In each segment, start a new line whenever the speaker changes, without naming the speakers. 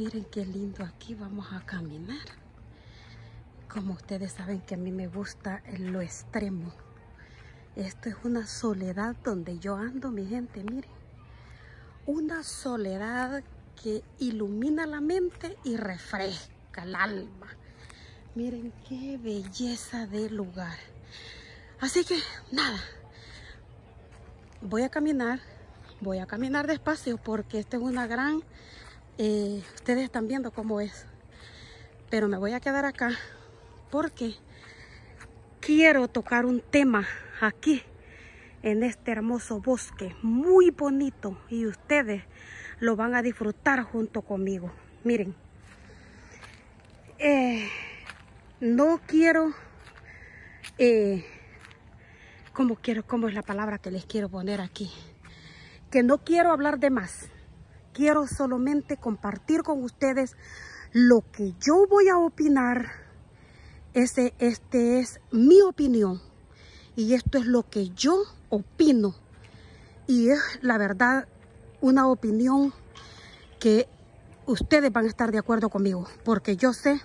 Miren qué lindo aquí vamos a caminar. Como ustedes saben que a mí me gusta en lo extremo. Esto es una soledad donde yo ando, mi gente, miren. Una soledad que ilumina la mente y refresca el alma. Miren qué belleza de lugar. Así que nada, voy a caminar, voy a caminar despacio porque esto es una gran eh, ustedes están viendo cómo es. Pero me voy a quedar acá porque quiero tocar un tema aquí en este hermoso bosque muy bonito y ustedes lo van a disfrutar junto conmigo miren eh, no quiero eh, como quiero como es la palabra que les quiero poner aquí que no quiero hablar de más quiero solamente compartir con ustedes lo que yo voy a opinar. Ese, este es mi opinión y esto es lo que yo opino. Y es la verdad una opinión que ustedes van a estar de acuerdo conmigo, porque yo sé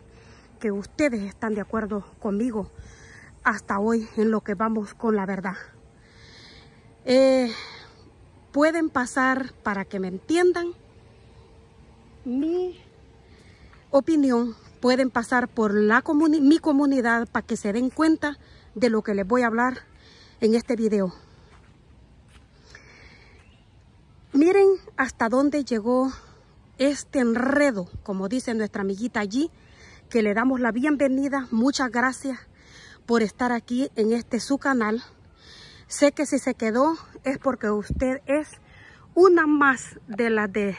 que ustedes están de acuerdo conmigo hasta hoy en lo que vamos con la verdad. Eh, pueden pasar para que me entiendan mi opinión, pueden pasar por la mi comunidad para que se den cuenta de lo que les voy a hablar en este video. Miren hasta dónde llegó este enredo, como dice nuestra amiguita allí, que le damos la bienvenida. Muchas gracias por estar aquí en este su canal. Sé que si se quedó es porque usted es una más de la de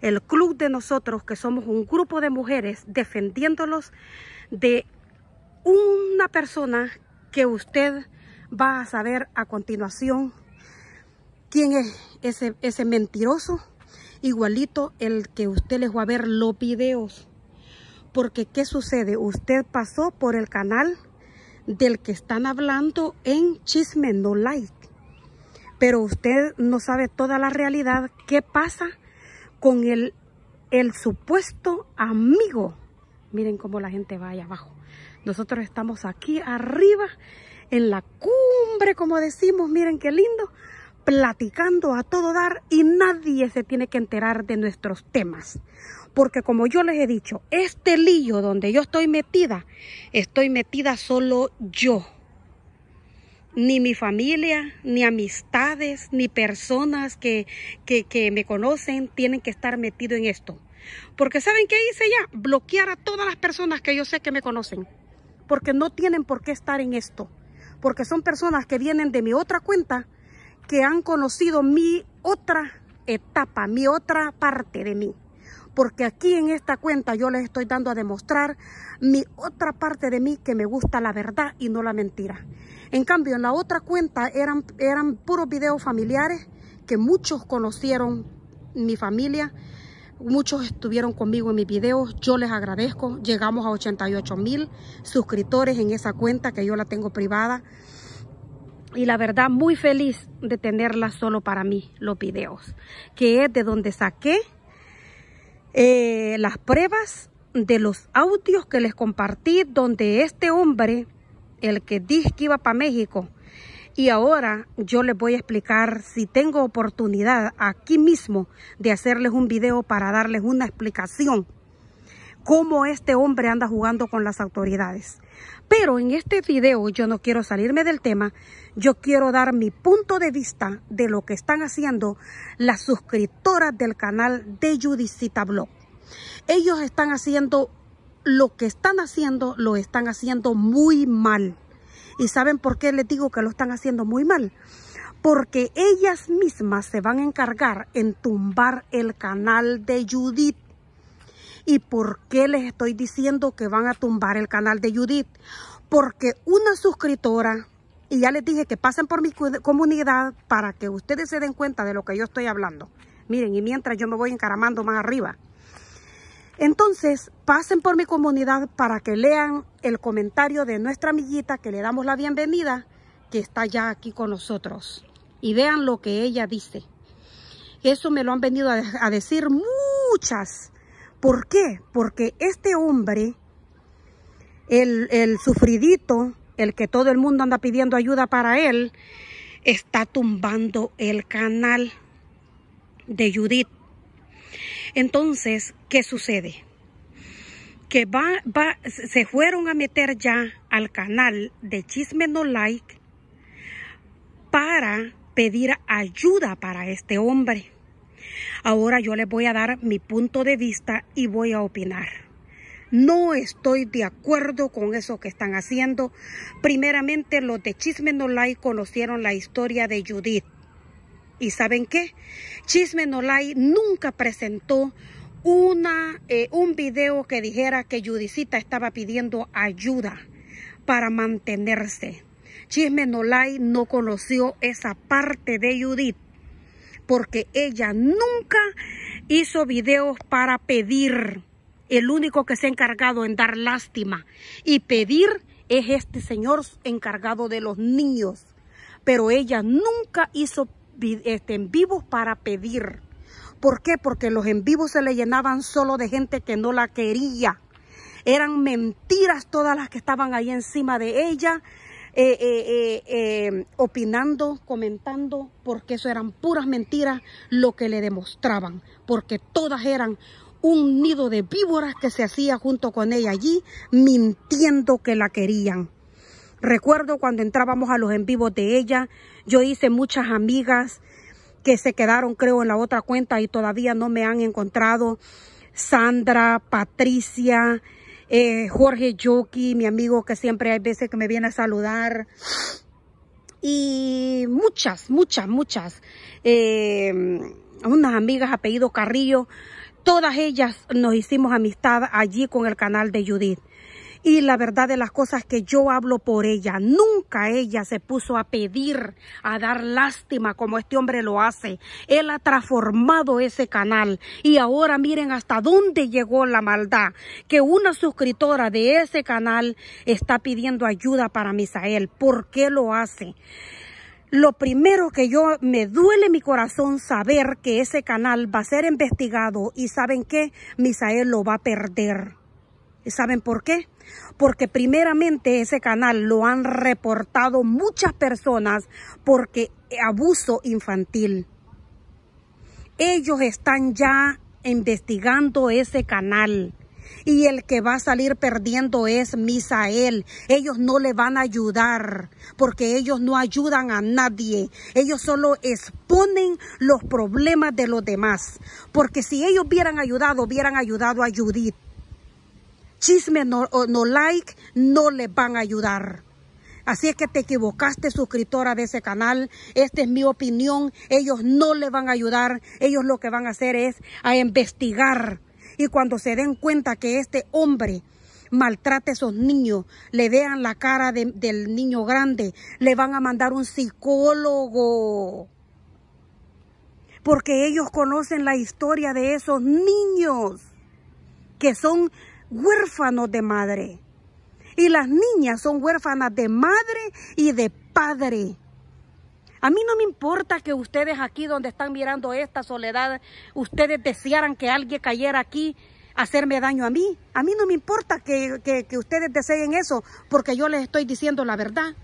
el club de nosotros, que somos un grupo de mujeres defendiéndolos de una persona que usted va a saber a continuación quién es ese, ese mentiroso, igualito el que usted les va a ver los videos. Porque ¿qué sucede? Usted pasó por el canal del que están hablando en Chisme No Like. Pero usted no sabe toda la realidad. ¿Qué pasa con el, el supuesto amigo? Miren cómo la gente va allá abajo. Nosotros estamos aquí arriba, en la cumbre, como decimos. Miren qué lindo platicando a todo dar y nadie se tiene que enterar de nuestros temas. Porque como yo les he dicho, este lío donde yo estoy metida, estoy metida solo yo. Ni mi familia, ni amistades, ni personas que, que, me conocen tienen que estar metido en esto. Porque ¿saben qué hice ya? Bloquear a todas las personas que yo sé que me conocen. Porque no tienen por qué estar en esto. Porque son personas que vienen de mi otra cuenta que han conocido mi otra etapa, mi otra parte de mí. Porque aquí en esta cuenta yo les estoy dando a demostrar mi otra parte de mí que me gusta la verdad y no la mentira. En cambio, en la otra cuenta eran, eran puros videos familiares que muchos conocieron mi familia, muchos estuvieron conmigo en mis videos, yo les agradezco, llegamos a 88 mil suscriptores en esa cuenta que yo la tengo privada y la verdad muy feliz de tenerla solo para mí, los videos, que es de donde saqué eh, las pruebas de los audios que les compartí, donde este hombre, el que dije que iba para México, y ahora yo les voy a explicar si tengo oportunidad aquí mismo de hacerles un video para darles una explicación cómo este hombre anda jugando con las autoridades. Pero en este video yo no quiero salirme del tema, yo quiero dar mi punto de vista de lo que están haciendo las suscriptoras del canal de Judicita Blog. Ellos están haciendo lo que están haciendo, lo están haciendo muy mal. ¿Y saben por qué les digo que lo están haciendo muy mal? Porque ellas mismas se van a encargar en tumbar el canal de Judith ¿Y por qué les estoy diciendo que van a tumbar el canal de Judith? Porque una suscriptora, y ya les dije que pasen por mi comunidad para que ustedes se den cuenta de lo que yo estoy hablando. Miren, y mientras yo me voy encaramando más arriba. Entonces, pasen por mi comunidad para que lean el comentario de nuestra amiguita que le damos la bienvenida, que está ya aquí con nosotros. Y vean lo que ella dice. Eso me lo han venido a, decir muchas, ¿Por qué? Porque este hombre, el, sufridito, el que todo el mundo anda pidiendo ayuda para él, está tumbando el canal de Judith. Entonces, ¿qué sucede? Que se fueron a meter ya al canal de Chisme No Like para pedir ayuda para este hombre. Ahora yo les voy a dar mi punto de vista y voy a opinar. No estoy de acuerdo con eso que están haciendo. Primeramente, los de Chisme No conocieron la historia de Judith. ¿Y saben qué? Chisme No nunca presentó una, eh, un video que dijera que Judicita estaba pidiendo ayuda para mantenerse. Chisme no conoció esa parte de Judith porque ella nunca hizo videos para pedir. El único que se ha encargado en dar lástima y pedir es este señor encargado de los niños. Pero ella nunca hizo este, en vivos para pedir. ¿Por qué? Porque los en vivos se le llenaban solo de gente que no la quería. Eran mentiras todas las que estaban ahí encima de ella. Eh, eh, eh, opinando, comentando, porque eso eran puras mentiras lo que le demostraban, porque todas eran un nido de víboras que se hacía junto con ella allí, mintiendo que la querían. Recuerdo cuando entrábamos a los en vivos de ella, yo hice muchas amigas que se quedaron creo en la otra cuenta y todavía no me han encontrado. Sandra, Patricia, eh, Jorge Yoki, mi amigo que siempre hay veces que me viene a saludar. Y muchas, muchas, muchas. Eh, unas amigas apellido Carrillo. Todas ellas nos hicimos amistad allí con el canal de Judith. Y la verdad de las cosas que yo hablo por ella, nunca ella se puso a pedir, a dar lástima como este hombre lo hace. Él ha transformado ese canal y ahora miren hasta dónde llegó la maldad, que una suscriptora de ese canal está pidiendo ayuda para Misael. ¿Por qué lo hace? Lo primero que yo me duele mi corazón saber que ese canal va a ser investigado y saben que Misael lo va a perder saben por qué? Porque primeramente ese canal lo han reportado muchas personas porque abuso infantil. Ellos están ya investigando ese canal. Y el que va a salir perdiendo es Misael. Ellos no le van a ayudar porque ellos no ayudan a nadie. Ellos solo exponen los problemas de los demás. Porque si ellos hubieran ayudado, hubieran ayudado a Judith chisme no, no like no les van a ayudar. Así es que te equivocaste, suscriptora de ese canal. Esta es mi opinión. Ellos no le van a ayudar. Ellos lo que van a hacer es a investigar. Y cuando se den cuenta que este hombre maltrata a esos niños, le vean la cara del niño grande, le van a mandar un psicólogo. Porque ellos conocen la historia de esos niños que son huérfanos de madre. Y las niñas son huérfanas de madre y de padre. A mí no me importa que ustedes aquí donde están mirando esta soledad, ustedes desearan que alguien cayera aquí hacerme daño a mí. A mí no me importa que, ustedes deseen eso, porque yo les estoy diciendo la verdad.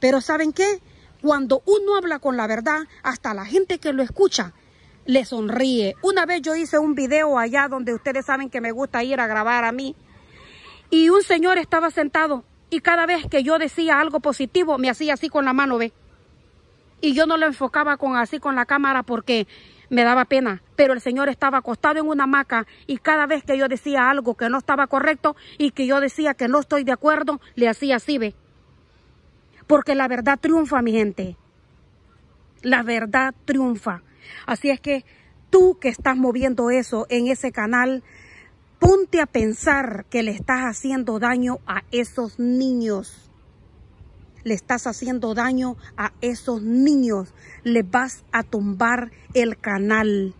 Pero ¿saben qué? Cuando uno habla con la verdad, hasta la gente que lo escucha le sonríe. Una vez yo hice un video allá donde ustedes saben que me gusta ir a grabar a mí. Y un señor estaba sentado y cada vez que yo decía algo positivo me hacía así con la mano, ve. Y yo no lo enfocaba con así con la cámara porque me daba pena. Pero el señor estaba acostado en una hamaca y cada vez que yo decía algo que no estaba correcto y que yo decía que no estoy de acuerdo, le hacía así, ve. Porque la verdad triunfa, mi gente. La verdad triunfa. Así es que tú que estás moviendo eso en ese canal, ponte a pensar que le estás haciendo daño a esos niños. Le estás haciendo daño a esos niños. Le vas a tumbar el canal.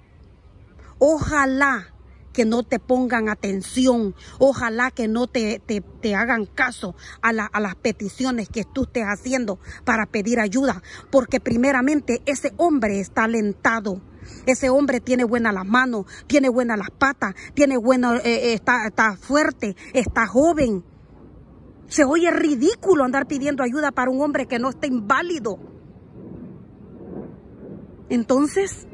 Ojalá que no te pongan atención. Ojalá que no te, te, hagan caso a, las peticiones que tú estés haciendo para pedir ayuda. Porque primeramente ese hombre está alentado. Ese hombre tiene buenas las manos, tiene buenas las patas, tiene eh, eh, está, está fuerte, está joven. Se oye ridículo andar pidiendo ayuda para un hombre que no está inválido. Entonces,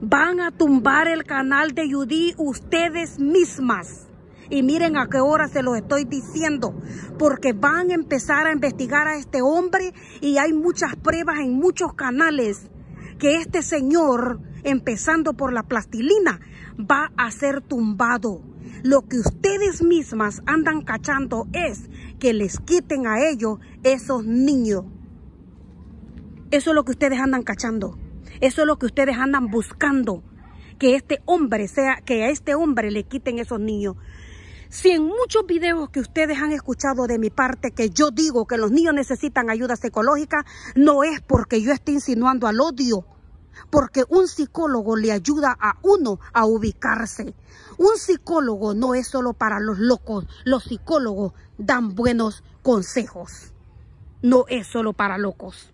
Van a tumbar el canal de Yudí ustedes mismas. Y miren a qué hora se los estoy diciendo, porque van a empezar a investigar a este hombre y hay muchas pruebas en muchos canales que este señor, empezando por la plastilina, va a ser tumbado. Lo que ustedes mismas andan cachando es que les quiten a ellos esos niños. Eso es lo que ustedes andan cachando. Eso es lo que ustedes andan buscando. Que este hombre sea, que a este hombre le quiten esos niños. Si en muchos videos que ustedes han escuchado de mi parte que yo digo que los niños necesitan ayuda psicológica, no es porque yo esté insinuando al odio, porque un psicólogo le ayuda a uno a ubicarse. Un psicólogo no es solo para los locos, los psicólogos dan buenos consejos, no es solo para locos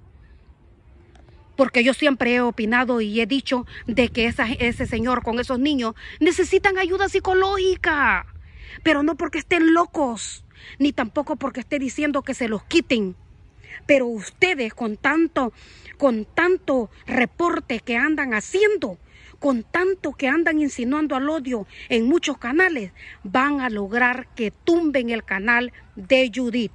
porque yo siempre he opinado y he dicho de que ese señor con esos niños necesitan ayuda psicológica, pero no porque estén locos, ni tampoco porque esté diciendo que se los quiten. Pero ustedes con tanto, con tanto reporte que andan haciendo, con tanto que andan insinuando al odio en muchos canales, van a lograr que tumben el canal de Judith.